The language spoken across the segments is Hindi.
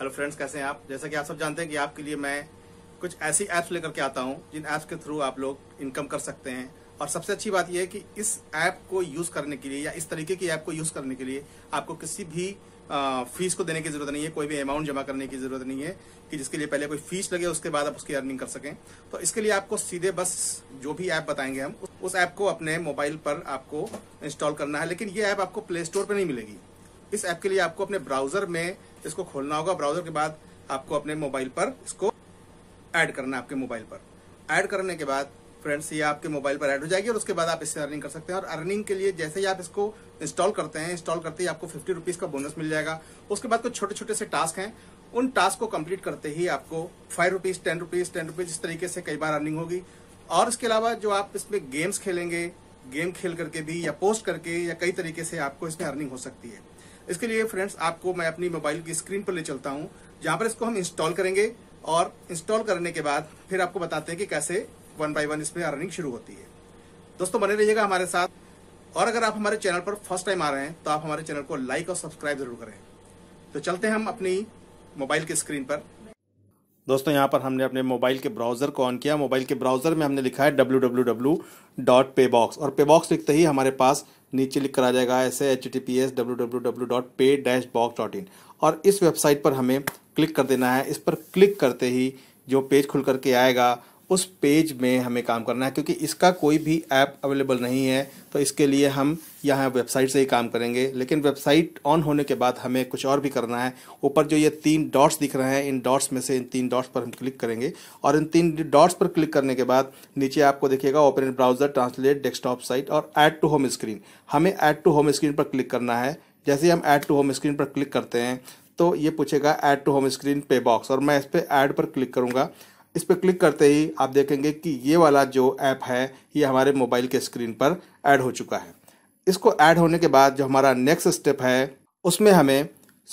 हेलो फ्रेंड्स कैसे हैं आप जैसा कि आप सब जानते हैं कि आपके लिए मैं कुछ ऐसी ऐप्स लेकर के आता हूं जिन ऐप्स के थ्रू आप लोग इनकम कर सकते हैं और सबसे अच्छी बात यह है कि इस ऐप को यूज करने के लिए या इस तरीके की ऐप को यूज करने के लिए आपको किसी भी फीस को देने की जरूरत नहीं है कोई भी अमाउंट जमा करने की जरूरत नहीं है कि जिसके लिए पहले कोई फीस लगे उसके बाद आप उसकी अर्निंग कर सकें तो इसके लिए आपको सीधे बस जो भी ऐप बताएंगे हम उस ऐप को अपने मोबाइल पर आपको इंस्टॉल करना है लेकिन ये ऐप आपको प्ले स्टोर पर नहीं मिलेगी इस ऐप के लिए आपको अपने ब्राउजर में इसको खोलना होगा ब्राउजर के बाद आपको अपने मोबाइल पर इसको ऐड करना है आपके मोबाइल पर ऐड करने के बाद फ्रेंड्स ये आपके मोबाइल पर ऐड हो जाएगी और उसके बाद आप इससे अर्निंग कर सकते हैं और अर्निंग के लिए जैसे ही आप इसको इंस्टॉल करते हैं इंस्टॉल करते ही आपको फिफ्टी रुपीज का बोनस मिल जाएगा उसके बाद कुछ छोटे छोटे से टास्क हैं उन टास्क को कंप्लीट करते ही आपको five rupees ten rupees ten rupees इस तरीके से कई बार अर्निंग होगी और इसके अलावा जो आप इसमें गेम्स खेलेंगे गेम खेल करके भी या पोस्ट करके या कई तरीके से आपको इसमें अर्निंग हो सकती है इसके लिए फ्रेंड्स आपको मैं अपनी मोबाइल की स्क्रीन पर ले चलता हूँ जहां पर इसको हम इंस्टॉल करेंगे और इंस्टॉल करने के बाद फिर आपको बताते हैं कि कैसे वन बाय वन इसमें अर्निंग शुरू होती है दोस्तों बने रहिएगा हमारे साथ और अगर आप हमारे चैनल पर फर्स्ट टाइम आ रहे हैं तो आप हमारे चैनल को लाइक और सब्सक्राइब जरूर करें तो चलते हैं हम अपनी मोबाइल की स्क्रीन पर दोस्तों यहाँ पर हमने अपने मोबाइल के ब्राउज़र को ऑन किया मोबाइल के ब्राउज़र में हमने लिखा है W W W dot pay box और पे बॉक्स लिखते ही हमारे पास नीचे लिख कर आ जाएगा ऐसे H T P S W W W dot pay dash box dot in और इस वेबसाइट पर हमें क्लिक कर देना है इस पर क्लिक करते ही जो पेज खुल करके आएगा उस पेज में हमें काम करना है क्योंकि इसका कोई भी ऐप अवेलेबल नहीं है तो इसके लिए हम यहाँ वेबसाइट से ही काम करेंगे लेकिन वेबसाइट ऑन होने के बाद हमें कुछ और भी करना है ऊपर जो ये तीन डॉट्स दिख रहे हैं इन डॉट्स में से इन तीन डॉट्स पर हम क्लिक करेंगे और इन तीन डॉट्स पर क्लिक करने के बाद नीचे आपको देखिएगा open in browser translate desktop site और ऐड टू होम स्क्रीन हमें ऐड टू होम स्क्रीन पर क्लिक करना है जैसे हम ऐड टू होम स्क्रीन पर क्लिक करते हैं तो ये पूछेगा add to home screen pay box और मैं इस पर ऐड पर क्लिक करूँगा इस पर क्लिक करते ही आप देखेंगे कि ये वाला जो ऐप है ये हमारे मोबाइल के स्क्रीन पर ऐड हो चुका है इसको ऐड होने के बाद जो हमारा नेक्स्ट स्टेप है उसमें हमें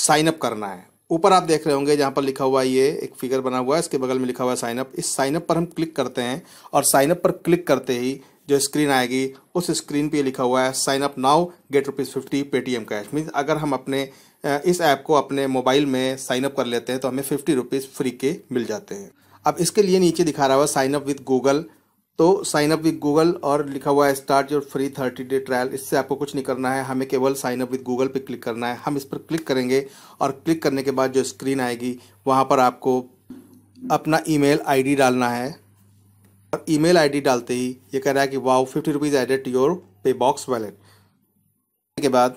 साइनअप करना है ऊपर आप देख रहे होंगे जहाँ पर लिखा हुआ ये एक फिगर बना हुआ है इसके बगल में लिखा हुआ है साइनअप इस साइनअप पर हम क्लिक करते हैं और साइनअप पर क्लिक करते ही जो स्क्रीन आएगी उस स्क्रीन पे लिखा हुआ है sign up now get rupees fifty Paytm cash means अगर हम अपने इस ऐप को अपने मोबाइल में साइनअप कर लेते हैं तो हमें फिफ्टी रुपीज़ फ्री के मिल जाते हैं अब इसके लिए नीचे दिखा रहा हुआ साइन अप विद गूगल तो साइन अप विद गूगल और लिखा हुआ है start your free thirty day trial इससे आपको कुछ नहीं करना है हमें केवल साइन अप विद गूगल पे क्लिक करना है हम इस पर क्लिक करेंगे और क्लिक करने के बाद जो स्क्रीन आएगी वहाँ पर आपको अपना ईमेल आईडी डालना है और ईमेल आईडी डालते ही ये कह रहा है कि wow fifty rupees added your pay box wallet के बाद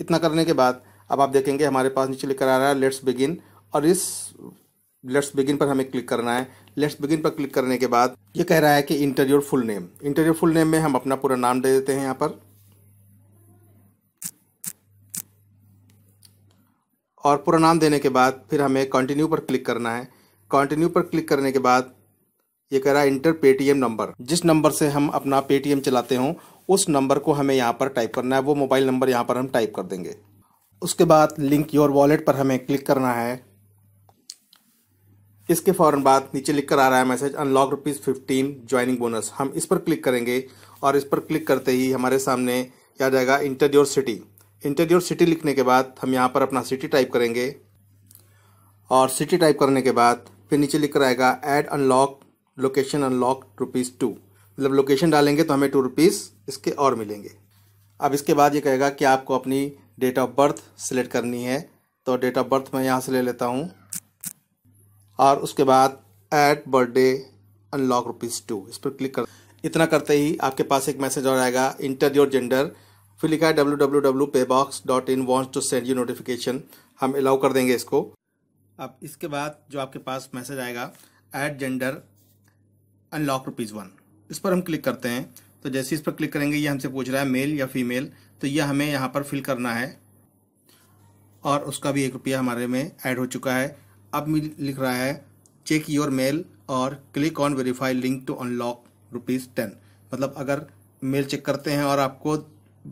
इतना करने के बाद अब आप देखेंगे हमारे पास नीचे लेकर आ रहा है लेट्स बिगिन और इस लेट्स बिगिन पर हमें क्लिक करना है लेट्स बिगिन पर क्लिक करने के बाद ये कह रहा है कि interviewer full name interviewer full name में हम अपना पूरा नाम दे देते हैं यहाँ पर और पूरा नाम देने के बाद फिर हमें कंटिन्यू पर क्लिक करना है कंटिन्यू पर क्लिक करने के बाद ये कह रहा है इंटर पेटीएम नंबर जिस नंबर से हम अपना पेटीएम चलाते हों उस नंबर को हमें यहाँ पर टाइप करना है वो मोबाइल नंबर यहाँ पर हम टाइप कर देंगे उसके बाद लिंक योर वॉलेट पर हमें क्लिक करना है इसके फौरन बाद नीचे लिख कर आ रहा है message unlock rupees fifteen joining bonus हम इस पर क्लिक करेंगे और इस पर क्लिक करते ही हमारे सामने क्या आ जाएगा enter your city enter your city लिखने के बाद हम यहाँ पर अपना सिटी टाइप करेंगे और सिटी टाइप करने के बाद फिर नीचे लिख कर आएगा add unlock location unlock rupees two मतलब लोकेशन डालेंगे तो हमें टू रुपीज़ इसके और मिलेंगे अब इसके बाद ये कहेगा कि आपको अपनी डेट ऑफ बर्थ सेलेक्ट करनी है तो डेट ऑफ बर्थ मैं यहाँ से ले लेता हूँ और उसके बाद add birthday unlock rupees two इस पर क्लिक कर इतना करते ही आपके पास एक मैसेज और आएगा इंटर योर जेंडर फिर लिखा है W W W pay box dot in wants to send you notification हम अलाउ कर देंगे इसको अब इसके बाद जो आपके पास मैसेज आएगा add gender unlock rupees one इस पर हम क्लिक करते हैं तो जैसे इस पर क्लिक करेंगे ये हमसे पूछ रहा है मेल या फीमेल तो ये हमें यहाँ पर फिल करना है और उसका भी एक रुपया हमारे में ऐड हो चुका है अब लिख रहा है चेक योर मेल और click on verify link to unlock rupees ten मतलब अगर मेल चेक करते हैं और आपको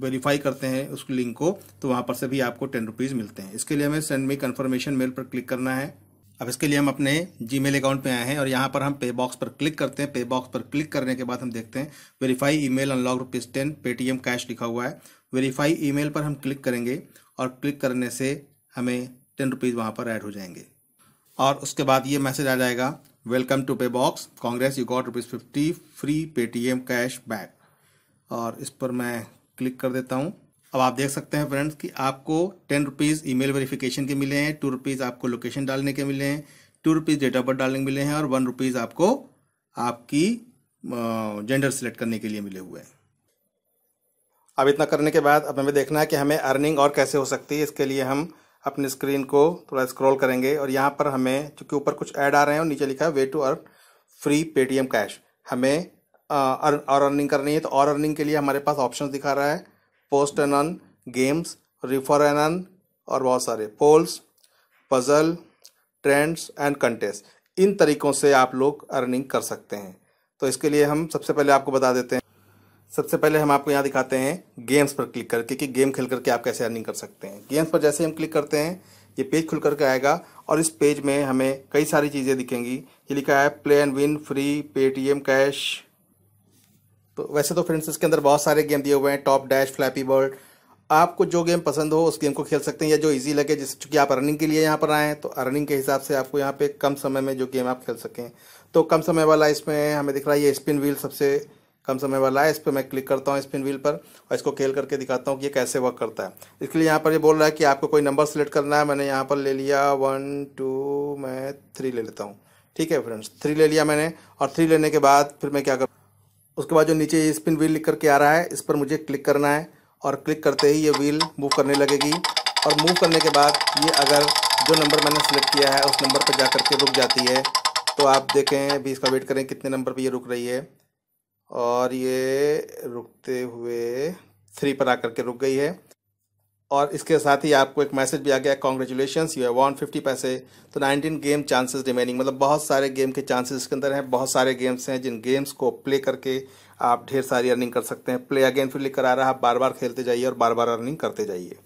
वेरीफाई करते हैं उस लिंक को तो वहाँ पर से भी आपको टेन रुपीज़ मिलते हैं इसके लिए हमें सेंड मी कन्फर्मेशन मेल पर क्लिक करना है अब इसके लिए हम अपने जी मेल अकाउंट में आए हैं और यहाँ पर हम पे बॉक्स पर क्लिक करते हैं पे बॉक्स पर क्लिक करने के बाद हम देखते हैं verify mail unlock rupees ten Paytm cash लिखा हुआ है वेरीफाई ई पर हम क्लिक करेंगे और क्लिक करने से हमें टेन रुपीज़ वहाँ पर ऐड हो जाएंगे और उसके बाद ये मैसेज आ जाएगा welcome to pay box congrats you got rupees fifty free M cash back और इस पर मैं क्लिक कर देता हूँ अब आप देख सकते हैं फ्रेंड्स कि आपको ten rupees email verification के मिले हैं टू रुपीज़ आपको लोकेशन डालने के मिले हैं two rupees date of birth डालने के मिले हैं और वन रुपीज़ आपको आपकी जेंडर सेलेक्ट करने के लिए मिले हुए हैं अब इतना करने के बाद अब हमें देखना है कि हमें अर्निंग और कैसे हो सकती है इसके लिए हम अपनी स्क्रीन को थोड़ा स्क्रॉल करेंगे और यहाँ पर हमें चूँकि ऊपर कुछ ऐड आ रहे हैं और नीचे लिखा है way to earn free Paytm cash हमें अर्न और अर्निंग करनी है तो और अर्निंग के लिए हमारे पास ऑप्शन दिखा रहा है post and earn games refer and earn और बहुत सारे polls puzzle trends and contest इन तरीक़ों से आप लोग अर्निंग कर सकते हैं तो इसके लिए हम सबसे पहले आपको बता देते हैं सबसे पहले हम आपको यहाँ दिखाते हैं गेम्स पर क्लिक करके कि गेम खेल करके आप कैसे अर्निंग कर सकते हैं गेम्स पर जैसे हम क्लिक करते हैं ये पेज खुल करके आएगा और इस पेज में हमें कई सारी चीज़ें दिखेंगी ये लिखा है play and win free Paytm cash तो वैसे तो फ्रेंड्स इसके अंदर बहुत सारे गेम दिए हुए हैं टॉप डैश फ्लैपी वर्ल्ड आपको जो गेम पसंद हो उस गेम को खेल सकते हैं या जो इजी लगे जैसे चूंकि आप अर्निंग के लिए यहाँ पर आए हैं तो अर्निंग के हिसाब से आपको यहाँ पे कम समय में जो गेम आप खेल सकें तो कम समय वाला इसमें हमें दिख रहा है ये स्पिन व्हील सबसे कम समय वाला है इस पर मैं क्लिक करता हूँ स्पिन व्हील पर और इसको खेल करके दिखाता हूँ कि ये कैसे वर्क करता है इसके लिए यहाँ पर ये बोल रहा है कि आपको कोई नंबर सेलेक्ट करना है मैंने यहाँ पर ले लिया वन टू मैं थ्री ले लेता हूँ ठीक है फ्रेंड्स थ्री ले लिया मैंने और थ्री लेने के बाद फिर मैं क्या कर उसके बाद जो नीचे स्पिन व्हील लिख करके आ रहा है इस पर मुझे क्लिक करना है और क्लिक करते ही ये व्हील मूव करने लगेगी और मूव करने के बाद ये अगर जो नंबर मैंने सेलेक्ट किया है उस नंबर पर जा करके रुक जाती है तो आप देखें अभी इसका वेट करें कितने नंबर पर ये रुक रही है और ये रुकते हुए थ्री पर आकर के रुक गई है और इसके साथ ही आपको एक मैसेज भी आ गया कॉन्ग्रेचुलेशन यू है वन फिफ्टी पैसे तो नाइनटीन गेम चांसेस रिमेनिंग मतलब बहुत सारे गेम के चांसेस इसके अंदर हैं बहुत सारे गेम्स हैं जिन गेम्स को प्ले करके आप ढेर सारी अर्निंग कर सकते हैं प्ले अगेन फिर लिख कर आ रहा आप बार बार खेलते जाइए और बार बार अर्निंग करते जाइए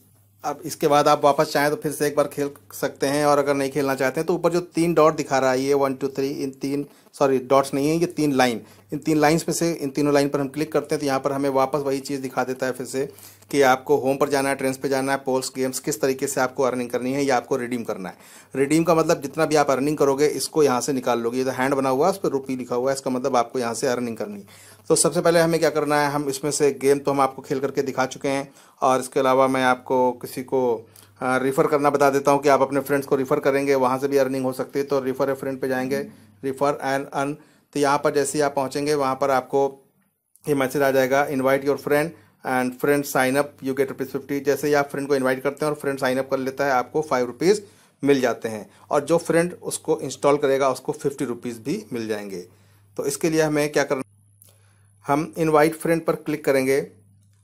अब इसके बाद आप वापस चाहें तो फिर से एक बार खेल सकते हैं और अगर नहीं खेलना चाहते हैं तो ऊपर जो तीन डॉट दिखा रहा है ये वन टू थ्री इन तीन सॉरी डॉट्स नहीं है ये तीन लाइन इन तीन लाइन्स में से इन तीनों लाइन पर हम क्लिक करते हैं तो यहाँ पर हमें वापस वही चीज़ दिखा देता है फिर से कि आपको होम पर जाना है ट्रेंस पे जाना है पोल्स गेम्स किस तरीके से आपको अर्निंग करनी है या आपको रिडीम करना है रिडीम का मतलब जितना भी आप अर्निंग करोगे इसको यहाँ से निकाल लोगे ये तो हैंड बना हुआ है उस पर रुपी लिखा हुआ है इसका मतलब आपको यहाँ से अर्निंग करनी है तो सबसे पहले हमें क्या करना है हम इसमें से गेम तो हम आपको खेल करके दिखा चुके हैं और इसके अलावा मैं आपको किसी को रिफ़र करना बता देता हूँ कि आप अपने फ्रेंड्स को रिफ़र करेंगे वहाँ से भी अर्निंग हो सकती है तो रिफ़र ए फ्रेंड पर जाएंगे रिफ़र एंड अर्न तो यहाँ पर जैसे ही आप पहुँचेंगे वहाँ पर आपको ये मैसेज आ जाएगा invite your friend and friend sign up you get rupees fifty जैसे ही आप फ्रेंड को इनवाइट करते हैं और फ्रेंड साइन अप कर लेता है आपको फाइव रुपीज़ मिल जाते हैं और जो फ्रेंड उसको इंस्टॉल करेगा उसको फिफ्टी रुपीज़ भी मिल जाएंगे तो इसके लिए हमें क्या करना हम इनवाइट फ्रेंड पर क्लिक करेंगे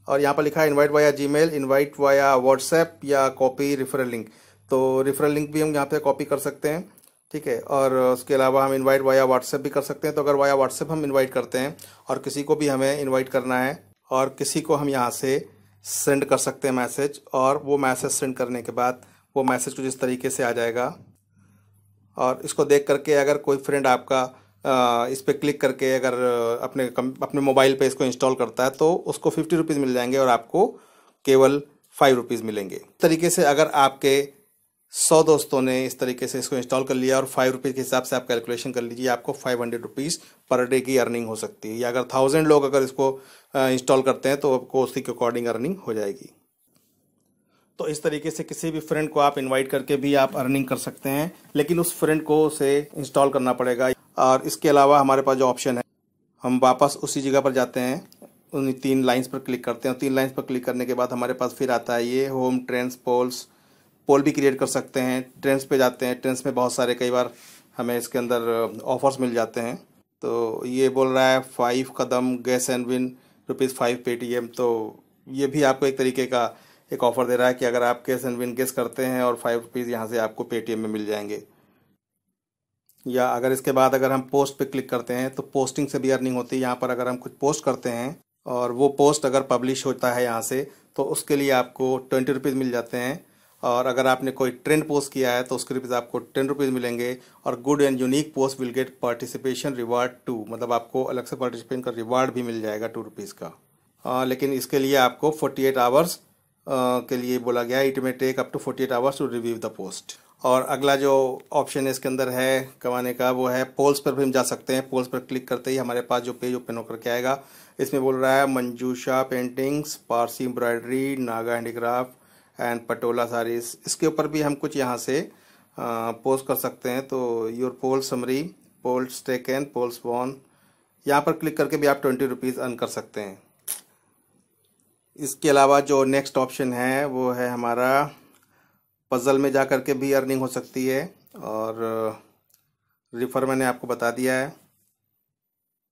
और यहाँ पर लिखा है invite via Gmail invite via WhatsApp या कॉपी रेफरल लिंक तो रेफरल लिंक भी हम यहाँ पे कॉपी कर सकते हैं ठीक है और उसके अलावा हम इनवाइट वाया व्हाट्सएप भी कर सकते हैं तो अगर वाया व्हाट्सएप हम इनवाइट करते हैं और किसी को भी हमें इनवाइट करना है और किसी को हम यहाँ से सेंड कर सकते हैं मैसेज और वो मैसेज सेंड करने के बाद वो मैसेज कुछ इस तरीके से आ जाएगा और इसको देख करके अगर कोई फ्रेंड आपका इस पर क्लिक करके अगर अपने अपने मोबाइल पे इसको इंस्टॉल करता है तो उसको फिफ्टी रुपीज़ मिल जाएंगे और आपको केवल फाइव रुपीज़ मिलेंगे तरीके से अगर आपके सौ दोस्तों ने इस तरीके से इसको इंस्टॉल कर लिया और फाइव रुपीज़ के हिसाब से आप कैलकुलेशन कर लीजिए आपको five hundred rupees per day की अर्निंग हो सकती है या अगर थाउजेंड लोग अगर इसको इंस्टॉल करते हैं तो आपको उसी के अकॉर्डिंग अर्निंग हो जाएगी तो इस तरीके से किसी भी फ्रेंड को आप इनवाइट करके भी आप अर्निंग कर सकते हैं लेकिन उस फ्रेंड को उसे इंस्टॉल करना पड़ेगा और इसके अलावा हमारे पास जो ऑप्शन है हम वापस उसी जगह पर जाते हैं उन तीन लाइन्स पर क्लिक करते हैं तीन लाइन्स पर क्लिक करने के बाद हमारे पास फिर आता है ये होम ट्रेंड्स पोल्स पोल भी क्रिएट कर सकते हैं ट्रेंड्स पे जाते हैं ट्रेंड्स में बहुत सारे कई बार हमें इसके अंदर ऑफर्स uh, मिल जाते हैं तो ये बोल रहा है फाइव कदम guess and win rupees five पे तो ये भी आपको एक तरीके का एक ऑफ़र दे रहा है कि अगर आप गैस एंड विन गेस करते हैं और फाइव रुपीज़ यहाँ से आपको पे में मिल जाएंगे या अगर इसके बाद अगर हम पोस्ट पे क्लिक करते हैं तो पोस्टिंग से भी अर्निंग होती है यहाँ पर अगर हम कुछ पोस्ट करते हैं और वो पोस्ट अगर पब्लिश होता है यहाँ से तो उसके लिए आपको ट्वेंटी रुपीज़ मिल जाते हैं और अगर आपने कोई ट्रेंड पोस्ट किया है तो उसके रुपीज़ आपको टेन रुपीज़ मिलेंगे और good and unique post will get participation reward too मतलब आपको अलग से पार्टिसिपेशन का रिवार्ड भी मिल जाएगा टू रुपीज़ का आ, लेकिन इसके लिए आपको फोर्टी एट आवर्स के लिए बोला गया it may take up to forty eight hours to review the post और अगला जो ऑप्शन है इसके अंदर है कमाने का वो है पोल्स पर भी हम जा सकते हैं पोल्स पर क्लिक करते ही हमारे पास जो पेज ओपन होकर के आएगा इसमें बोल रहा है Manjusha paintings Parsi embroidery Naga handicraft and Patola saris इसके ऊपर भी हम कुछ यहाँ से पोस्ट कर सकते हैं तो your poll summary polls take and polls won यहाँ पर क्लिक करके भी आप ट्वेंटी रुपीज़ अर्न कर सकते हैं इसके अलावा जो नेक्स्ट ऑप्शन है वो है हमारा पज़ल में जा कर के भी अर्निंग हो सकती है और रिफ़र मैंने आपको बता दिया है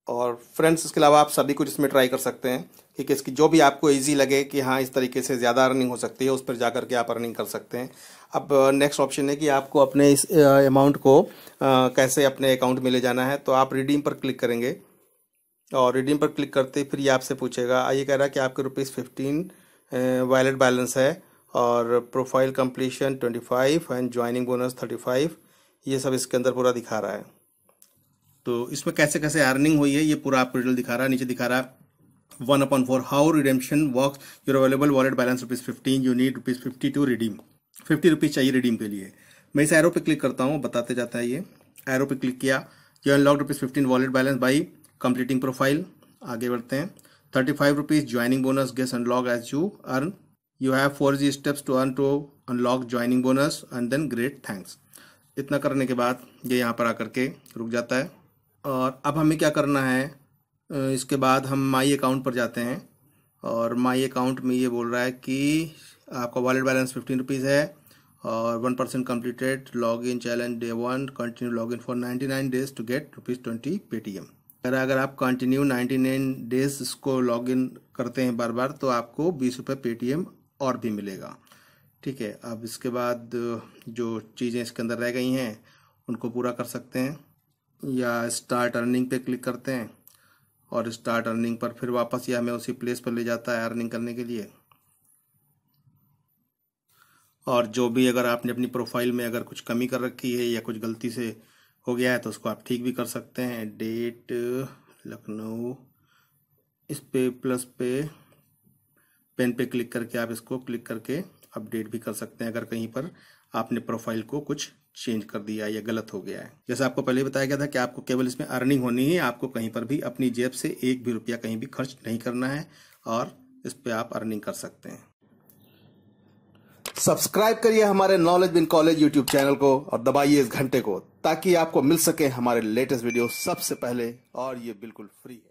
और फ्रेंड्स इसके अलावा आप सभी कुछ इसमें ट्राई कर सकते हैं कि किसकी जो भी आपको इजी लगे कि हाँ इस तरीके से ज़्यादा अर्निंग हो सकती है उस पर जा करके आप अर्निंग कर सकते हैं अब नेक्स्ट ऑप्शन है कि आपको अपने इस अमाउंट को आ, कैसे अपने अकाउंट में ले जाना है तो आप रिडीम पर क्लिक करेंगे और रिडीम पर क्लिक करते फिर ये आपसे पूछेगा ये कह रहा है कि आपके रुपीज़ फिफ्टीन वैलेट बैलेंस है और profile completion twenty five and joining bonus thirty five ये सब इसके अंदर पूरा दिखा रहा है तो इसमें कैसे कैसे अर्निंग हुई है ये पूरा आपको डिटेल दिखा रहा है नीचे दिखा रहा है one upon four how redemption work your available wallet balance rupees fifteen you need rupees fifty to redeem fifty rupees चाहिए रिडीम के लिए मैं इसे एरो पे क्लिक करता हूँ बताते जाता है ये एरो पे क्लिक किया you unlock rupees fifteen wallet balance by completing profile आगे बढ़ते हैं thirty five rupees joining bonus guess unlock as you earn you have four G steps to earn to unlock joining bonus and then great thanks इतना करने के बाद ये यहाँ पर आकर के रुक जाता है और अब हमें क्या करना है इसके बाद हम माई अकाउंट पर जाते हैं और माई अकाउंट में ये बोल रहा है कि आपका वॉलेट बैलेंस फिफ्टीन रुपीज़ है और one percent completed log in challenge day one continue log in for ninety nine days to get rupees twenty Paytm अगर अगर आप कंटिन्यू नाइन्टी नाइन डेज इसको लॉग इन करते हैं बार बार तो आपको बीस रुपये पेटीएम और भी मिलेगा ठीक है अब इसके बाद जो चीज़ें इसके अंदर रह गई हैं उनको पूरा कर सकते हैं या स्टार्ट अर्निंग पे क्लिक करते हैं और स्टार्ट अर्निंग पर फिर वापस या हमें उसी प्लेस पर ले जाता है अर्निंग करने के लिए और जो भी अगर आपने अपनी प्रोफाइल में अगर कुछ कमी कर रखी है या कुछ गलती से हो गया है तो उसको आप ठीक भी कर सकते हैं डेट लखनऊ इस पे प्लस पे पेन पे क्लिक करके आप इसको क्लिक करके अपडेट भी कर सकते हैं अगर कहीं पर आपने प्रोफाइल को कुछ चेंज कर दिया या गलत हो गया है जैसे आपको पहले बताया गया था कि आपको केवल इसमें अर्निंग होनी है आपको कहीं पर भी अपनी जेब से एक भी रुपया कहीं भी खर्च नहीं करना है और इस पर आप अर्निंग कर सकते हैं सब्सक्राइब करिए हमारे नॉलेज बिन कॉलेज यूट्यूब चैनल को और दबाइए इस घंटे को ताकि आपको मिल सके हमारे लेटेस्ट वीडियो सबसे पहले और ये बिल्कुल फ्री है